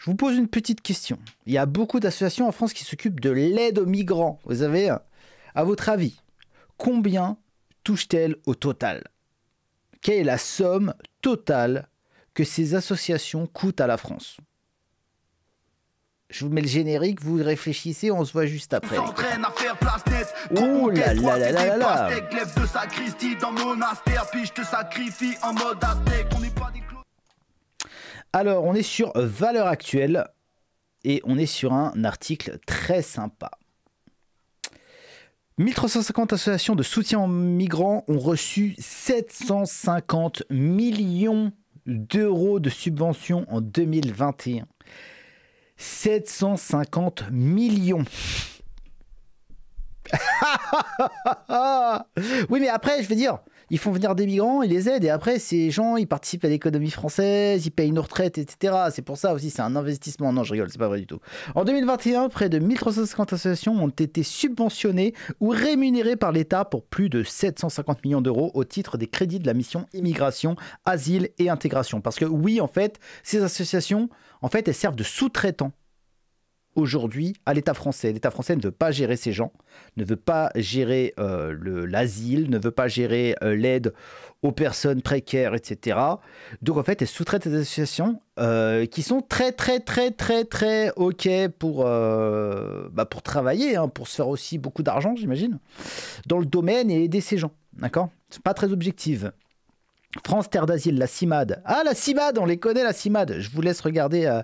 Je vous pose une petite question. Il y a beaucoup d'associations en France qui s'occupent de l'aide aux migrants. Vous avez, euh, à votre avis, combien touche-t-elle au total Quelle est la somme totale que ces associations coûtent à la France je vous mets le générique, vous réfléchissez, on se voit juste après. Alors, on est sur valeur actuelle et on est sur un article très sympa. 1350 associations de soutien aux migrants ont reçu 750 millions d'euros de subventions en 2021. 750 millions. oui, mais après, je veux dire, ils font venir des migrants, ils les aident, et après, ces gens, ils participent à l'économie française, ils payent une retraite, etc. C'est pour ça aussi, c'est un investissement. Non, je rigole, c'est pas vrai du tout. En 2021, près de 1350 associations ont été subventionnées ou rémunérées par l'État pour plus de 750 millions d'euros au titre des crédits de la mission immigration, asile et intégration. Parce que oui, en fait, ces associations, en fait, elles servent de sous-traitants aujourd'hui à l'État français. L'État français ne veut pas gérer ces gens, ne veut pas gérer euh, l'asile, ne veut pas gérer euh, l'aide aux personnes précaires, etc. Donc en fait, elle sous-traite des associations euh, qui sont très très très très très ok pour, bah, pour travailler, hein, pour se faire aussi beaucoup d'argent, j'imagine, dans le domaine et aider ces gens. D'accord C'est pas très objectif. France Terre d'Asile, la CIMAD. Ah, la CIMAD, on les connaît, la CIMAD. Je vous laisse regarder euh,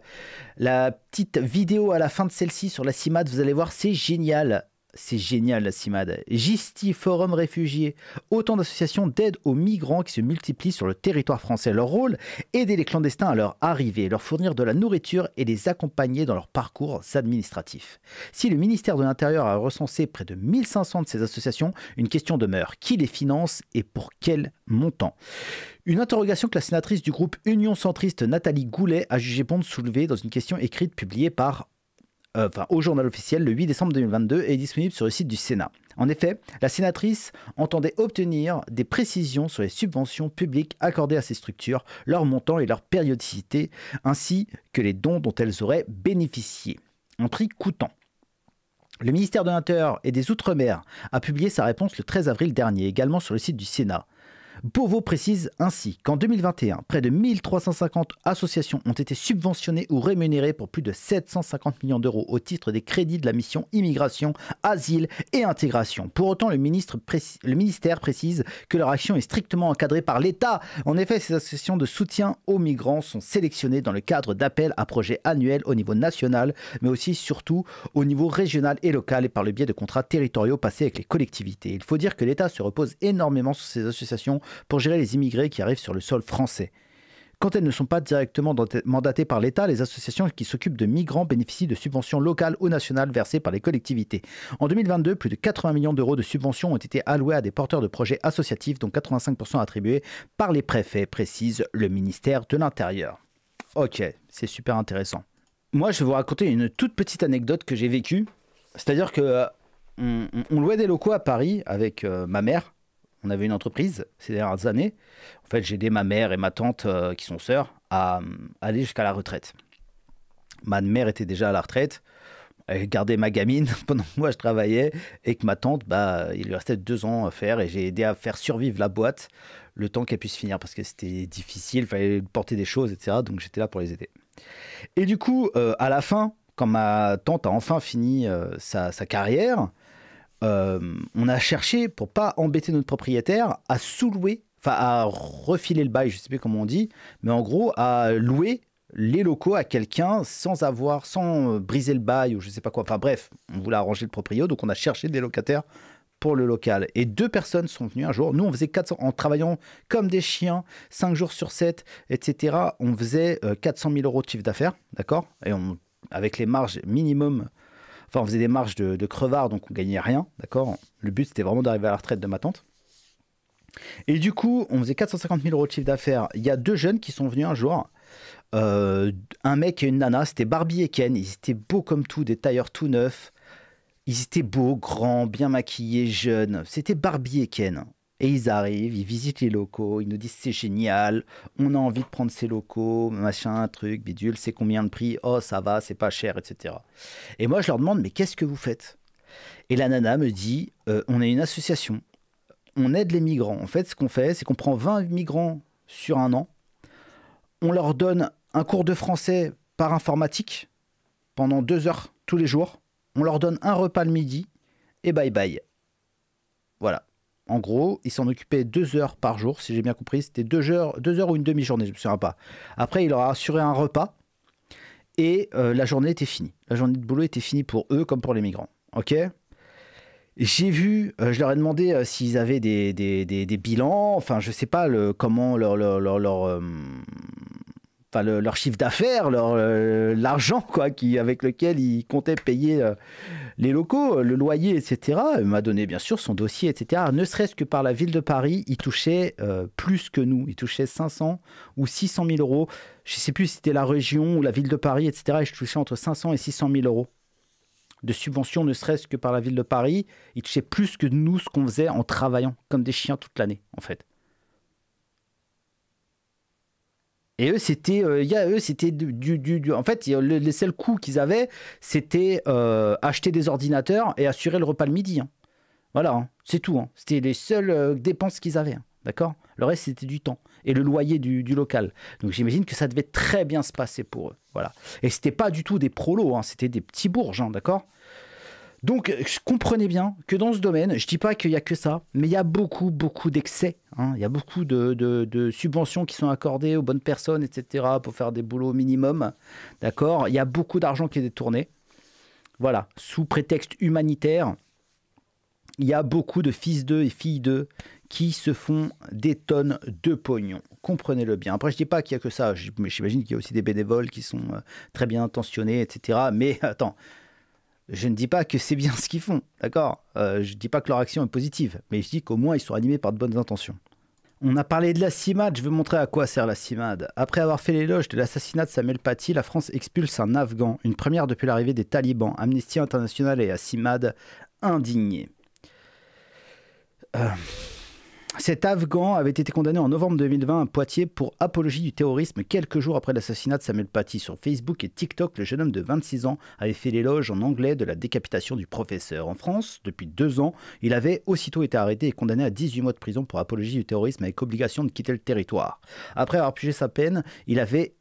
la petite vidéo à la fin de celle-ci sur la CIMAD. Vous allez voir, c'est génial c'est génial la CIMAD. GISTI, Forum Réfugiés, autant d'associations d'aide aux migrants qui se multiplient sur le territoire français. Leur rôle, aider les clandestins à leur arrivée, leur fournir de la nourriture et les accompagner dans leur parcours administratifs. Si le ministère de l'Intérieur a recensé près de 1500 de ces associations, une question demeure. Qui les finance et pour quel montant une interrogation que la sénatrice du groupe Union Centriste Nathalie Goulet a jugé bon de soulever dans une question écrite publiée par euh, au journal officiel le 8 décembre 2022 et est disponible sur le site du Sénat. En effet, la sénatrice entendait obtenir des précisions sur les subventions publiques accordées à ces structures, leur montant et leur périodicité, ainsi que les dons dont elles auraient bénéficié. Un prix coûtant. Le ministère de l'Intérieur et des Outre-mer a publié sa réponse le 13 avril dernier, également sur le site du Sénat. Beauvau précise ainsi qu'en 2021, près de 1350 associations ont été subventionnées ou rémunérées pour plus de 750 millions d'euros au titre des crédits de la mission Immigration, Asile et Intégration. Pour autant, le, le ministère précise que leur action est strictement encadrée par l'État. En effet, ces associations de soutien aux migrants sont sélectionnées dans le cadre d'appels à projets annuels au niveau national, mais aussi surtout au niveau régional et local et par le biais de contrats territoriaux passés avec les collectivités. Il faut dire que l'État se repose énormément sur ces associations pour gérer les immigrés qui arrivent sur le sol français. Quand elles ne sont pas directement mandatées par l'État, les associations qui s'occupent de migrants bénéficient de subventions locales ou nationales versées par les collectivités. En 2022, plus de 80 millions d'euros de subventions ont été alloués à des porteurs de projets associatifs, dont 85% attribués par les préfets, précise le ministère de l'Intérieur. Ok, c'est super intéressant. Moi, je vais vous raconter une toute petite anecdote que j'ai vécue. C'est-à-dire que euh, on, louait des locaux à Paris avec euh, ma mère on avait une entreprise ces dernières années. En fait, j'ai aidé ma mère et ma tante, euh, qui sont sœurs, à, euh, aller jusqu'à la retraite. Ma mère était déjà à la retraite. Elle gardait ma gamine pendant que moi je travaillais et que ma tante, bah, euh, il lui restait deux ans à faire et j'ai aidé à faire survivre la boîte le temps qu'elle puisse finir parce que c'était difficile, il fallait porter des choses, etc. Donc j'étais là pour les aider. Et du coup, à la fin, quand ma tante a enfin fini sa, carrière, euh, on a cherché, pour pas embêter notre propriétaire, à sous-louer, enfin à refiler le bail, je ne sais plus comment on dit, mais en gros à louer les locaux à quelqu'un sans avoir, sans euh, briser le bail ou je ne sais pas quoi. Enfin bref, on voulait arranger le proprio, donc on a cherché des locataires pour le local. Et deux personnes sont venues un jour. Nous, on faisait 400, en travaillant comme des chiens, 5 jours sur 7, etc. On faisait 400 euh, 000 euros de chiffre d'affaires, d'accord Et on, avec les marges minimum Enfin, on faisait des marches de, crevard, donc on gagnait rien, d'accord Le but, c'était vraiment d'arriver à la retraite de ma tante. Et du coup, on faisait 450 000 euros de chiffre d'affaires. Il y a deux jeunes qui sont venus un jour. Euh, un mec et une nana, c'était Barbie et Ken. Ils étaient beaux comme tout, des tailleurs tout neufs. Ils étaient beaux, grands, bien maquillés, jeunes. C'était Barbie et Ken. Et ils arrivent, ils visitent les locaux, ils nous disent c'est génial, on a envie de prendre ces locaux, machin, truc, bidule, c'est combien de prix, oh ça va, c'est pas cher, etc. Et moi je leur demande mais qu'est-ce que vous faites Et la nana me dit euh, on est une association, on aide les migrants. En fait ce qu'on fait c'est qu'on prend 20 migrants sur un an, on leur donne un cours de français par informatique pendant deux heures tous les jours, on leur donne un repas le midi et bye bye. Voilà. En gros, ils s'en occupait deux heures par jour, si j'ai bien compris. C'était deux heures, deux heures ou une demi-journée, je ne me souviens pas. Après, il leur a assuré un repas et euh, la journée était finie. La journée de boulot était finie pour eux comme pour les migrants. Ok j'ai vu, euh, je leur ai demandé euh, s'ils avaient des, bilans, enfin je ne sais pas comment leur, leur, leur chiffre d'affaires, leur euh, l'argent quoi, qui, avec lequel ils comptaient payer euh, les locaux, le loyer, etc. Il euh, m'a donné bien sûr son dossier, etc. Ne serait-ce que par la ville de Paris, il touchait plus que nous. Il touchait 500 ou 600 000 euros. Je ne sais plus si c'était la région ou la ville de Paris, etc. Et je touchais entre 500 et 600 000 euros de subventions, ne serait-ce que par la ville de Paris. Il touchait plus que nous ce qu'on faisait en travaillant comme des chiens toute l'année, en fait. Et eux, c'était, euh, eux, c'était du, du, du, En fait, les seuls coûts qu'ils avaient, c'était euh, acheter des ordinateurs et assurer le repas le midi. Hein. Voilà, hein. c'est tout. Hein. C'était les seules euh, dépenses qu'ils avaient. D'accord Le reste, c'était du temps et le loyer du, local. Donc j'imagine que ça devait très bien se passer pour eux. Voilà. Et c'était pas du tout des prolos, c'était des petits bourges, d'accord donc, comprenez bien que dans ce domaine, je ne dis pas qu'il n'y a que ça, mais il y a beaucoup, beaucoup d'excès. Hein. Il y a beaucoup de, subventions qui sont accordées aux bonnes personnes, etc., pour faire des boulots minimum. D'accord Il y a beaucoup d'argent qui est détourné. Voilà, sous prétexte humanitaire, il y a beaucoup de fils d'eux et filles d'eux qui se font des tonnes de pognon. Comprenez-le bien. Après, je ne dis pas qu'il n'y a que ça. Mais J'imagine qu'il y a aussi des bénévoles qui sont euh, très bien intentionnés, etc. Mais attends, je ne dis pas que c'est bien ce qu'ils font, d'accord euh, Je ne dis pas que leur action est positive, mais je dis qu'au moins ils sont animés par de bonnes intentions. On a parlé de la CIMAD, je veux montrer à quoi sert la CIMAD. Après avoir fait l'éloge de l'assassinat de Samuel Paty, la France expulse un Afghan, une première depuis l'arrivée des talibans. Amnesty International et à CIMAD indignés. Euh... Cet Afghan avait été condamné en novembre 2020 à Poitiers pour apologie du terrorisme quelques jours après l'assassinat de Samuel Paty. Sur Facebook et TikTok, le jeune homme de 26 ans avait fait l'éloge en anglais de la décapitation du professeur. En France, depuis deux ans, il avait aussitôt été arrêté et condamné à 18 mois de prison pour apologie du terrorisme avec obligation de quitter le territoire. Après avoir purgé sa peine, il avait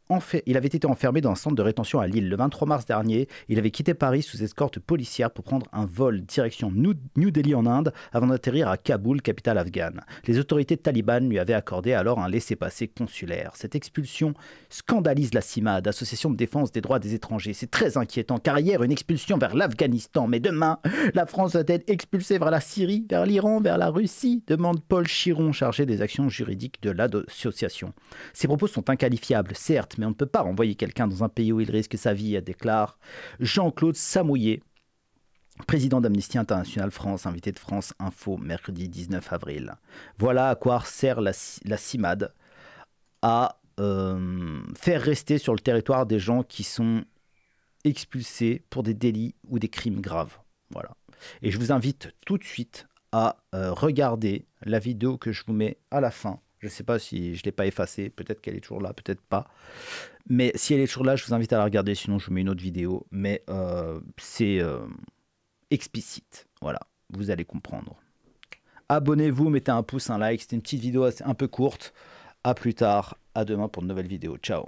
il avait été enfermé dans un centre de rétention à Lille le 23 mars dernier. Il avait quitté Paris sous escorte policière pour prendre un vol direction New Delhi en Inde avant d'atterrir à Kaboul, capitale afghane. Les autorités talibanes lui avaient accordé alors un laissez-passer consulaire. Cette expulsion scandalise la CIMAD, Association de défense des droits des étrangers. C'est très inquiétant car hier, une expulsion vers l'Afghanistan, mais demain, la France doit être expulsée vers la Syrie, vers l'Iran, vers la Russie, demande Paul Chiron, chargé des actions juridiques de l'association. Ces propos sont inqualifiables, certes, mais on ne peut pas envoyer quelqu'un dans un pays où il risque sa vie, déclare Jean-Claude Samouillet, président d'Amnesty International France, invité de France Info, mercredi 19 avril. Voilà à quoi sert la, CIMAD à euh, faire rester sur le territoire des gens qui sont expulsés pour des délits ou des crimes graves. Voilà. Et je vous invite tout de suite à euh, regarder la vidéo que je vous mets à la fin je ne sais pas si je ne l'ai pas effacée. Peut-être qu'elle est toujours là, peut-être pas. Mais si elle est toujours là, je vous invite à la regarder. Sinon, je vous mets une autre vidéo. Mais euh, c'est euh, explicite. Voilà, vous allez comprendre. Abonnez-vous, mettez un pouce, un like. C'était une petite vidéo un peu courte. A plus tard, à demain pour de nouvelles vidéos. Ciao